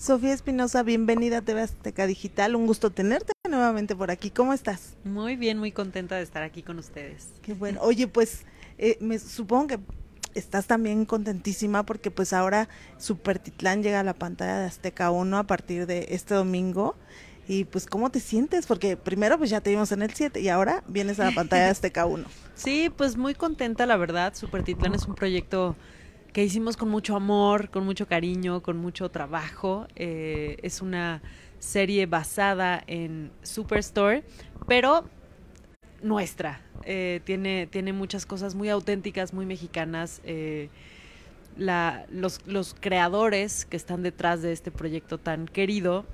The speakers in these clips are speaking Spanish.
Sofía Espinosa, bienvenida a TV Azteca Digital. Un gusto tenerte nuevamente por aquí. ¿Cómo estás? Muy bien, muy contenta de estar aquí con ustedes. Qué bueno. Oye, pues eh, me supongo que estás también contentísima porque pues ahora Super Titlán llega a la pantalla de Azteca 1 a partir de este domingo. Y pues, ¿cómo te sientes? Porque primero pues ya te vimos en el 7 y ahora vienes a la pantalla de Azteca 1. Sí, pues muy contenta, la verdad. Super Titlán es un proyecto que hicimos con mucho amor, con mucho cariño, con mucho trabajo. Eh, es una serie basada en Superstore, pero nuestra. Eh, tiene, tiene muchas cosas muy auténticas, muy mexicanas. Eh, la, los, creadores que están detrás de este proyecto tan querido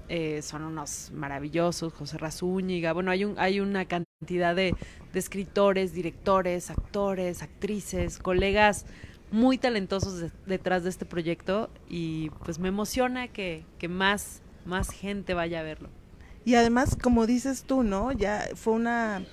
son unos maravillosos, José Razúñiga, bueno, hay, un, hay una cantidad de, de escritores, directores, actores, actrices, colegas muy talentosos detrás de este proyecto y pues me emociona que, más, más gente vaya a verlo. Y además, como dices tú, ¿no? Ya fue una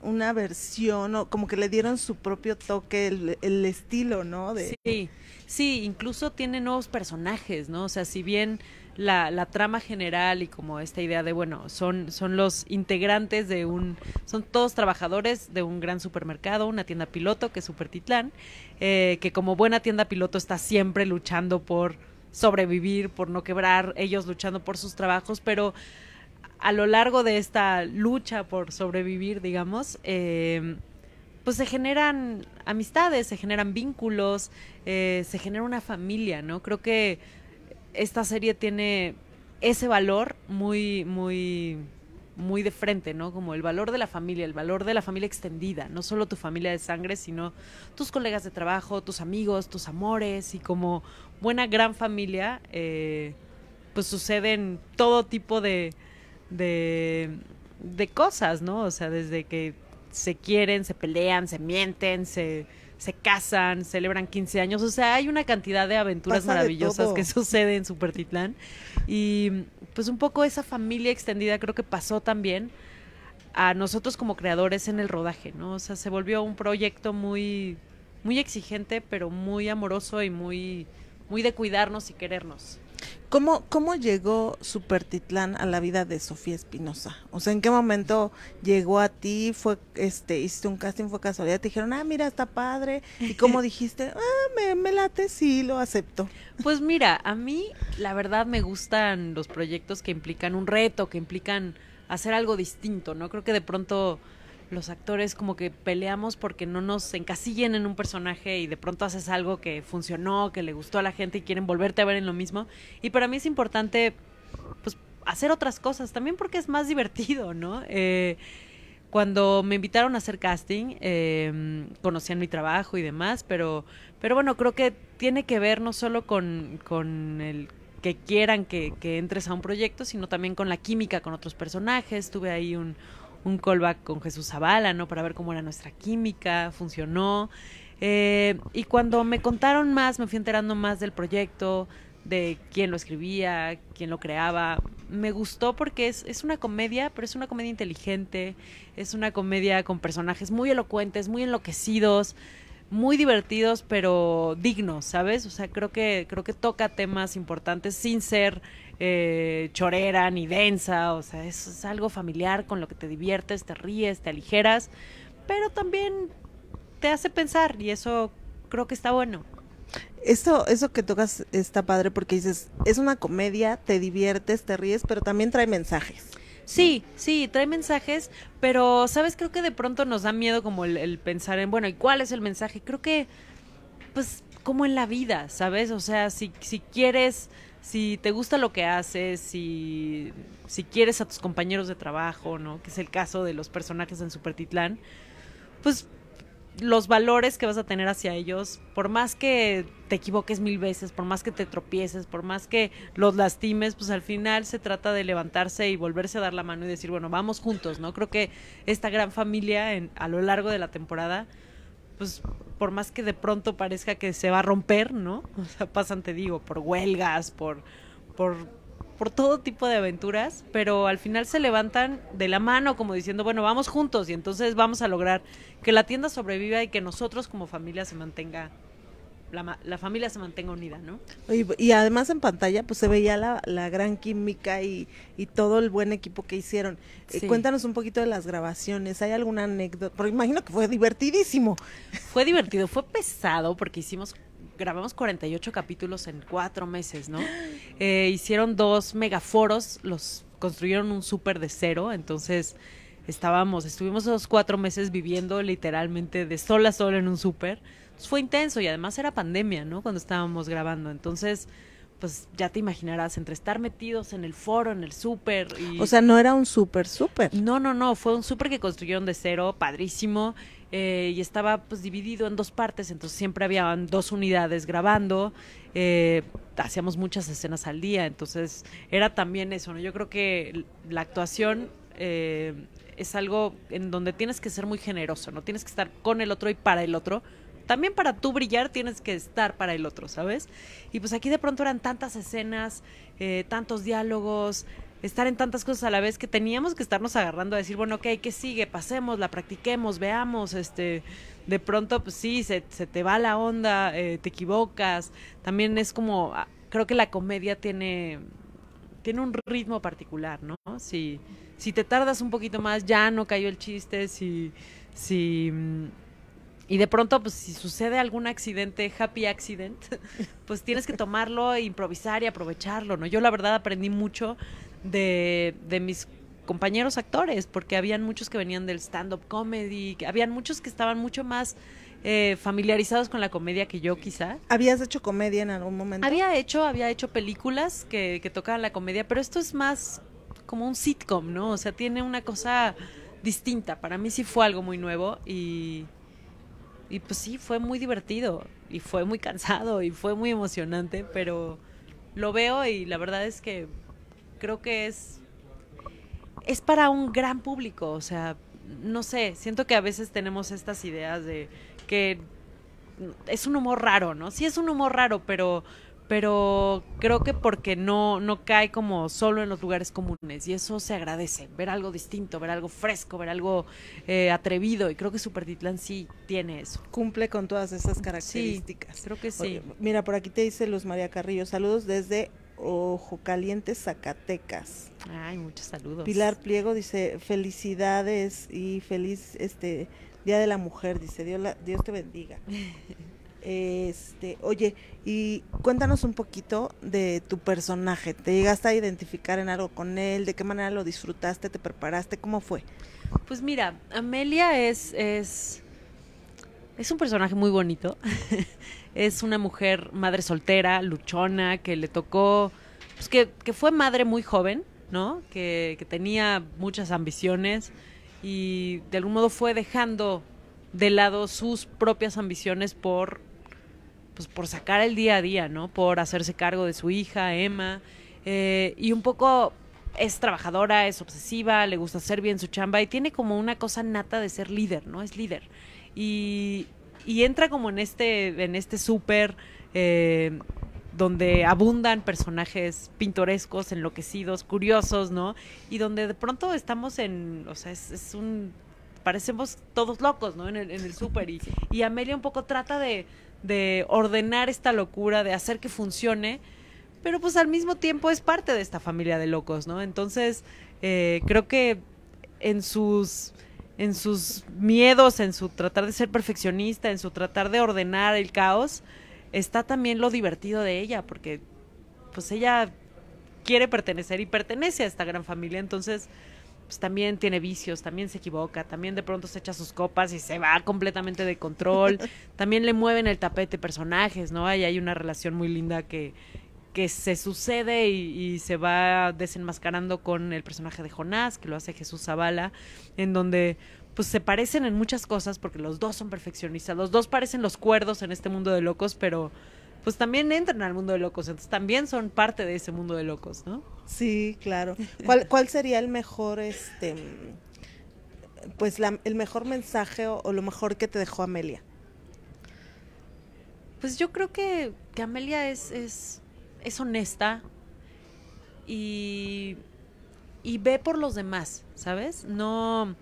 una versión o como que le dieron su propio toque, el, estilo, ¿no? De... Sí, sí, incluso tiene nuevos personajes, ¿no? O sea, si bien la, trama general y como esta idea de, bueno, son, son los integrantes de un, son todos trabajadores de un gran supermercado, una tienda piloto que es Supertitlán, eh, que como buena tienda piloto está siempre luchando por sobrevivir, por no quebrar, ellos luchando por sus trabajos, pero a lo largo de esta lucha por sobrevivir, digamos, eh, pues se generan amistades, se generan vínculos, eh, se genera una familia, ¿no? Creo que esta serie tiene ese valor muy, muy, muy de frente, ¿no? Como el valor de la familia, el valor de la familia extendida, no solo tu familia de sangre, sino tus colegas de trabajo, tus amigos, tus amores y como buena gran familia, eh, pues suceden todo tipo de, de, de cosas, ¿no? O sea, desde que se quieren, se pelean, se mienten, se se casan, celebran 15 años, o sea, hay una cantidad de aventuras maravillosas que sucede en Supertitlán y pues un poco esa familia extendida creo que pasó también a nosotros como creadores en el rodaje, ¿no? O sea, se volvió un proyecto muy muy exigente, pero muy amoroso y muy muy de cuidarnos y querernos. ¿Cómo, ¿Cómo llegó Supertitlán a la vida de Sofía Espinosa? O sea, ¿en qué momento llegó a ti? Fue, este, hiciste un casting, fue casualidad, te dijeron, ah, mira, está padre. ¿Y cómo dijiste? Ah, me, me late, sí, lo acepto. Pues mira, a mí la verdad me gustan los proyectos que implican un reto, que implican hacer algo distinto, ¿no? Creo que de pronto los actores como que peleamos porque no nos encasillen en un personaje y de pronto haces algo que funcionó, que le gustó a la gente y quieren volverte a ver en lo mismo. Y para mí es importante, pues, hacer otras cosas, también porque es más divertido, ¿no? Eh, cuando me invitaron a hacer casting, em, conocían mi trabajo y demás, pero, pero bueno, creo que tiene que ver no solo con, el que quieran que, que, entres a un proyecto, sino también con la química con otros personajes. Tuve ahí un, un callback con Jesús Zavala, ¿no? Para ver cómo era nuestra química, funcionó. Eh, y cuando me contaron más, me fui enterando más del proyecto, de quién lo escribía, quién lo creaba. Me gustó porque es, es, una comedia, pero es una comedia inteligente, es una comedia con personajes muy elocuentes, muy enloquecidos muy divertidos, pero dignos, ¿sabes? O sea, creo que, creo que toca temas importantes sin ser eh, chorera ni densa, o sea, es, algo familiar con lo que te diviertes, te ríes, te aligeras, pero también te hace pensar y eso creo que está bueno. Eso, eso que tocas está padre porque dices, es una comedia, te diviertes, te ríes, pero también trae mensajes. Sí, sí, trae mensajes, pero sabes, creo que de pronto nos da miedo como el, pensar en, bueno, ¿y cuál es el mensaje? Creo que, pues, como en la vida, ¿sabes? O sea, si, si quieres si te gusta lo que haces, si, si quieres a tus compañeros de trabajo, ¿no? Que es el caso de los personajes en Super Supertitlán, pues los valores que vas a tener hacia ellos, por más que te equivoques mil veces, por más que te tropieces, por más que los lastimes, pues al final se trata de levantarse y volverse a dar la mano y decir, bueno, vamos juntos, ¿no? Creo que esta gran familia en, a lo largo de la temporada, pues por más que de pronto parezca que se va a romper, ¿no? O sea, pasan, te digo, por huelgas, por, por por todo tipo de aventuras, pero al final se levantan de la mano como diciendo, bueno, vamos juntos y entonces vamos a lograr que la tienda sobreviva y que nosotros como familia se mantenga la, la, familia se mantenga unida, ¿no? Y, además en pantalla pues se veía la, gran química y, todo el buen equipo que hicieron. Eh, cuéntanos un poquito de las grabaciones, ¿hay alguna anécdota? Porque imagino que fue divertidísimo. Fue divertido, fue pesado porque hicimos grabamos 48 capítulos en cuatro meses, ¿no? Eh, hicieron dos megaforos, los construyeron un súper de cero, entonces estábamos, estuvimos esos cuatro meses viviendo literalmente de sol a en un súper. Fue intenso y además era pandemia, ¿no? Cuando estábamos grabando, entonces pues ya te imaginarás, entre estar metidos en el foro, en el súper. O sea, no era un súper, súper. No, no, no, fue un súper que construyeron de cero, padrísimo. Eh, y estaba pues dividido en dos partes, entonces siempre habían dos unidades grabando, eh, hacíamos muchas escenas al día, entonces era también eso, ¿no? Yo creo que la actuación eh, es algo en donde tienes que ser muy generoso, ¿no? Tienes que estar con el otro y para el otro. También para tú brillar tienes que estar para el otro, ¿sabes? Y pues aquí de pronto eran tantas escenas, tantos diálogos, estar en tantas cosas a la vez que teníamos que estarnos agarrando a decir, bueno, ok, ¿qué sigue? Pasemos, la practiquemos, veamos, este, de pronto, pues sí, se, te va la onda, eh, te equivocas, también es como, ah, creo que la comedia tiene, tiene un ritmo particular, ¿no? Si, si te tardas un poquito más, ya no cayó el chiste, si, si, mm, y de pronto, pues si sucede algún accidente, happy accident, pues tienes que tomarlo, improvisar y aprovecharlo, ¿no? Yo la verdad aprendí mucho de, mis compañeros actores, porque habían muchos que venían del stand-up comedy, que habían muchos que estaban mucho más eh, familiarizados con la comedia que yo quizá. ¿Habías hecho comedia en algún momento? Había hecho, había hecho películas que, que tocaban la comedia, pero esto es más como un sitcom, ¿no? O sea, tiene una cosa distinta. Para mí sí fue algo muy nuevo y, y pues sí, fue muy divertido y fue muy cansado y fue muy emocionante, pero lo veo y la verdad es que creo que es, es para un gran público, o sea, no sé, siento que a veces tenemos estas ideas de que es un humor raro, ¿no? Sí es un humor raro, pero pero creo que porque no no cae como solo en los lugares comunes y eso se agradece, ver algo distinto, ver algo fresco, ver algo eh, atrevido y creo que Supertitlán sí tiene eso. Cumple con todas esas características. creo que sí. mira, por aquí te dice Luz María Carrillo, saludos desde Ojo Caliente, Zacatecas. Ay, muchos saludos. Pilar Pliego dice, felicidades y feliz este Día de la Mujer, dice, Dios, Dios te bendiga. Este, oye, y cuéntanos un poquito de tu personaje. ¿Te llegaste a identificar en algo con él? ¿De qué manera lo disfrutaste? ¿Te preparaste? ¿Cómo fue? Pues mira, Amelia es, es es un personaje muy bonito. es una mujer madre soltera, luchona, que le tocó, pues que, que fue madre muy joven, ¿no? Que, tenía muchas ambiciones y de algún modo fue dejando de lado sus propias ambiciones por pues por sacar el día a día, ¿no? Por hacerse cargo de su hija, Emma. Eh, y un poco es trabajadora, es obsesiva, le gusta hacer bien su chamba y tiene como una cosa nata de ser líder, ¿no? Es líder y, entra como en este, en este súper eh, donde abundan personajes pintorescos, enloquecidos, curiosos, ¿no? Y donde de pronto estamos en, o sea, es, un, parecemos todos locos, ¿no? En el, en súper y, y Amelia un poco trata de, de ordenar esta locura, de hacer que funcione, pero pues al mismo tiempo es parte de esta familia de locos, ¿no? Entonces, eh, creo que en sus en sus miedos, en su tratar de ser perfeccionista, en su tratar de ordenar el caos, está también lo divertido de ella, porque pues ella quiere pertenecer y pertenece a esta gran familia, entonces pues también tiene vicios, también se equivoca, también de pronto se echa sus copas y se va completamente de control, también le mueven el tapete personajes, ¿no? Ahí hay una relación muy linda que, que se sucede y, se va desenmascarando con el personaje de Jonás, que lo hace Jesús Zavala, en donde pues se parecen en muchas cosas porque los dos son perfeccionistas, los dos parecen los cuerdos en este mundo de locos, pero pues también entran al mundo de locos, entonces también son parte de ese mundo de locos, ¿no? Sí, claro. ¿Cuál, cuál sería el mejor, este, pues el mejor mensaje o, lo mejor que te dejó Amelia? Pues yo creo que, que Amelia es es honesta y, y ve por los demás, ¿sabes? No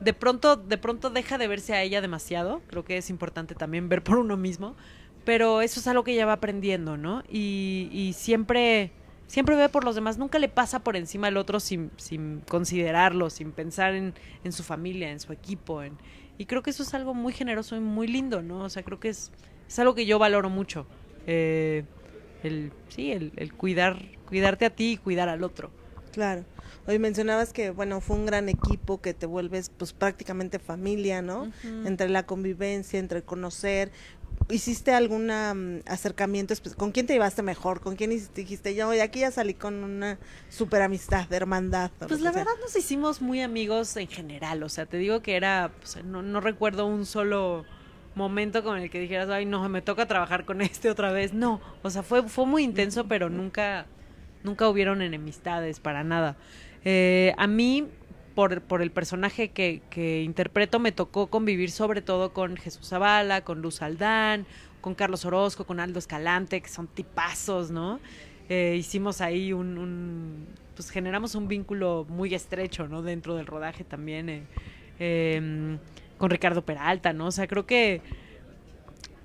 de pronto, de pronto deja de verse a ella demasiado. Creo que es importante también ver por uno mismo. Pero eso es algo que ella va aprendiendo, ¿no? Y, y siempre, siempre ve por los demás. Nunca le pasa por encima al otro sin, sin considerarlo, sin pensar en, en, su familia, en su equipo. En, y creo que eso es algo muy generoso y muy lindo, ¿no? O sea, creo que es, es algo que yo valoro mucho. Eh, el sí, el, cuidar, cuidarte a ti y cuidar al otro. Claro. Hoy mencionabas que, bueno, fue un gran equipo que te vuelves pues prácticamente familia, ¿no? Entre la convivencia, entre conocer. ¿Hiciste algún mm, acercamiento? ¿Con quién te llevaste mejor? ¿Con quién dijiste yo? Y aquí ya salí con una super amistad, de hermandad. Pues la verdad nos hicimos muy amigos en general. O sea, te digo que era, pues, no recuerdo un solo momento con el que dijeras, ay, no, me toca trabajar con este otra vez. No, o sea, fue, fue muy intenso, pero nunca, nunca hubieron enemistades para nada. Eh, a mí, por, por el personaje que, interpreto, me tocó convivir sobre todo con Jesús Zavala, con Luz Aldán, con Carlos Orozco, con Aldo Escalante, que son tipazos, ¿no? Eh, hicimos ahí un, pues generamos un vínculo muy estrecho, ¿no? Dentro del rodaje también. Eh, em, con Ricardo Peralta, ¿no? O sea, creo que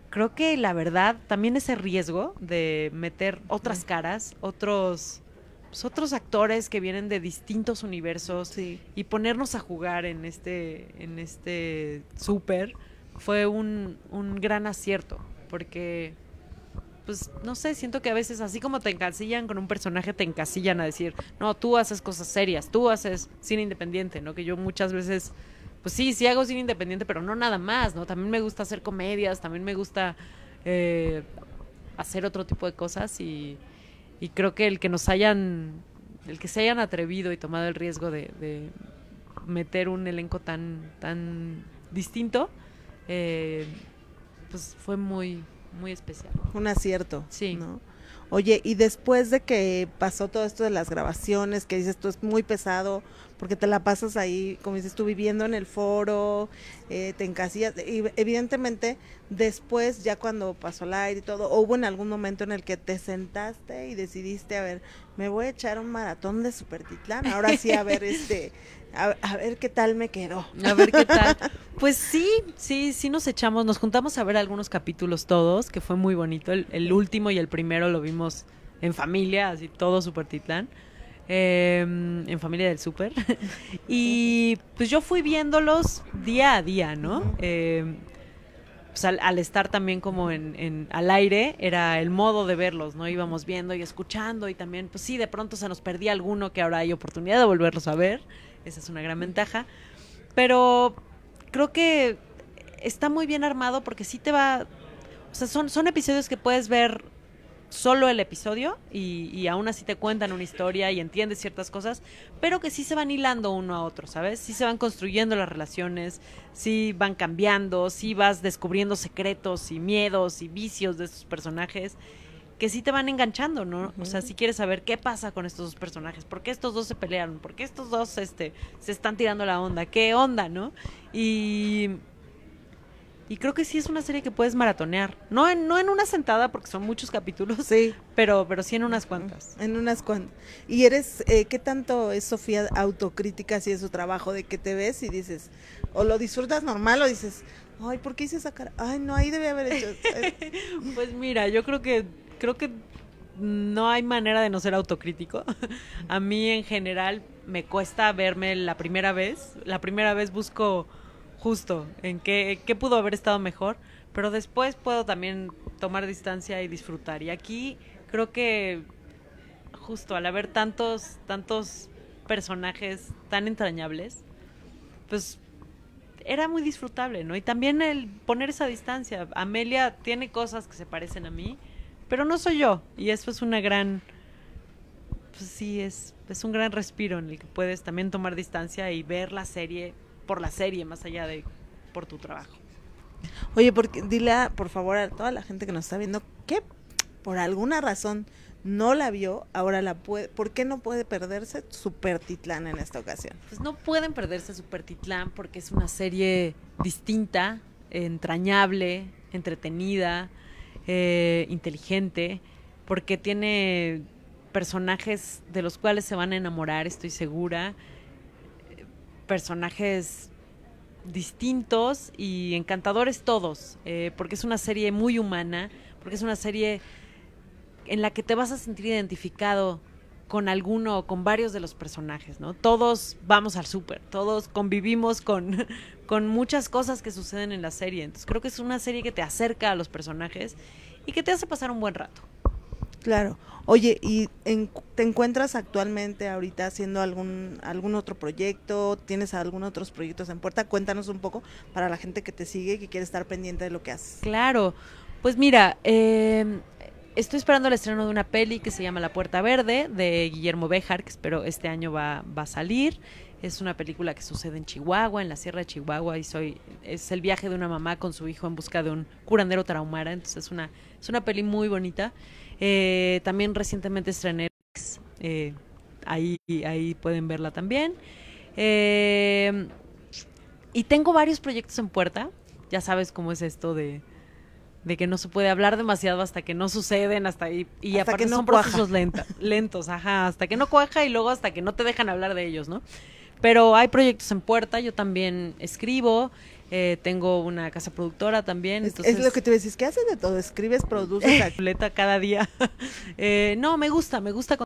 creo que la verdad también ese riesgo de meter otras caras, otros pues, otros actores que vienen de distintos universos y ponernos a jugar en este en este súper fue un, un gran acierto porque pues no sé, siento que a veces así como te encasillan con un personaje, te encasillan a decir, no, tú haces cosas serias, tú haces cine independiente, ¿no? Que yo muchas veces pues sí, sí hago cine independiente, pero no nada más, ¿no? También me gusta hacer comedias, también me gusta eh, hacer otro tipo de cosas y, creo que el que nos hayan, el que se hayan atrevido y tomado el riesgo de, meter un elenco tan, tan distinto, eh, pues fue muy, muy especial. Un acierto. Sí. ¿no? Oye, y después de que pasó todo esto de las grabaciones, que dices esto es muy pesado, porque te la pasas ahí, como dices tú, viviendo en el foro, eh, te encasillas. Y evidentemente, después, ya cuando pasó el aire y todo, hubo en algún momento en el que te sentaste y decidiste, a ver, me voy a echar un maratón de Supertitlán. Ahora sí, a ver, este, a, ver qué tal me quedó. A ver qué tal. Pues sí, sí, sí nos echamos, nos juntamos a ver algunos capítulos todos, que fue muy bonito. El, último y el primero lo vimos en familia, así todo Super Titlán. Em, en familia del súper. y pues yo fui viéndolos día a día, ¿no? Em, pues al, estar también como en, en, al aire era el modo de verlos, ¿no? Íbamos viendo y escuchando y también, pues sí, de pronto se nos perdía alguno que ahora hay oportunidad de volverlos a ver esa es una gran ventaja. Pero creo que está muy bien armado porque sí te va... O sea, son, son episodios que puedes ver solo el episodio y, y, aún así te cuentan una historia y entiendes ciertas cosas, pero que sí se van hilando uno a otro, ¿sabes? Sí se van construyendo las relaciones, sí van cambiando, sí vas descubriendo secretos y miedos y vicios de estos personajes que sí te van enganchando, ¿no? O sea, si quieres saber qué pasa con estos dos personajes, por qué estos dos se pelearon, por qué estos dos este, se están tirando la onda, qué onda, ¿no? Y, y creo que sí es una serie que puedes maratonear, no en, no en una sentada porque son muchos capítulos, sí. pero, pero sí en unas cuantas. En unas cuantas. ¿Y eres, eh, qué tanto es Sofía autocrítica si es su trabajo de que te ves y dices, o lo disfrutas normal o dices... Ay, ¿por qué hice esa cara? Ay, no, ahí debe haber hecho. Eh. pues mira, yo creo que creo que no hay manera de no ser autocrítico. A mí en general me cuesta verme la primera vez. La primera vez busco justo en qué, pudo haber estado mejor, pero después puedo también tomar distancia y disfrutar. Y aquí creo que justo al haber tantos, tantos personajes tan entrañables, pues era muy disfrutable, ¿no? Y también el poner esa distancia. Amelia tiene cosas que se parecen a mí, pero no soy yo. Y eso es una gran. Pues sí, es, es un gran respiro en el que puedes también tomar distancia y ver la serie por la serie, más allá de por tu trabajo. Oye, porque, dile, por favor, a toda la gente que nos está viendo que por alguna razón no la vio, ahora la puede. ¿Por qué no puede perderse Super Titlán en esta ocasión? Pues no pueden perderse Super Titlán porque es una serie distinta, entrañable, entretenida. Eh, inteligente, porque tiene personajes de los cuales se van a enamorar, estoy segura, personajes distintos y encantadores todos, eh, porque es una serie muy humana, porque es una serie en la que te vas a sentir identificado con alguno o con varios de los personajes, ¿no? Todos vamos al súper, todos convivimos con, con muchas cosas que suceden en la serie. Entonces creo que es una serie que te acerca a los personajes y que te hace pasar un buen rato. Claro. Oye, ¿y te encuentras actualmente ahorita haciendo algún, algún otro proyecto? ¿Tienes algún otro proyectos en puerta? Cuéntanos un poco para la gente que te sigue y que quiere estar pendiente de lo que haces. Claro. Pues mira, eh, estoy esperando el estreno de una peli que se llama La Puerta Verde de Guillermo bejar que espero este año va, a salir. Es una película que sucede en Chihuahua, en la Sierra de Chihuahua, y soy, es el viaje de una mamá con su hijo en busca de un curandero traumara. Entonces es una, es una peli muy bonita. Eh, también recientemente estrené eh, ahí, ahí pueden verla también. Eh, y tengo varios proyectos en puerta. Ya sabes cómo es esto de, de que no se puede hablar demasiado hasta que no suceden, hasta ahí. Y, aparte que no son procesos lentos, ajá, hasta que no cuaja y luego hasta que no te dejan hablar de ellos, ¿no? Pero hay proyectos en puerta, yo también escribo, eh, tengo una casa productora también. Es, lo que tú decís, ¿qué haces de todo? ¿Escribes, produces? Completa cada día. Eh, no, me gusta, me gusta.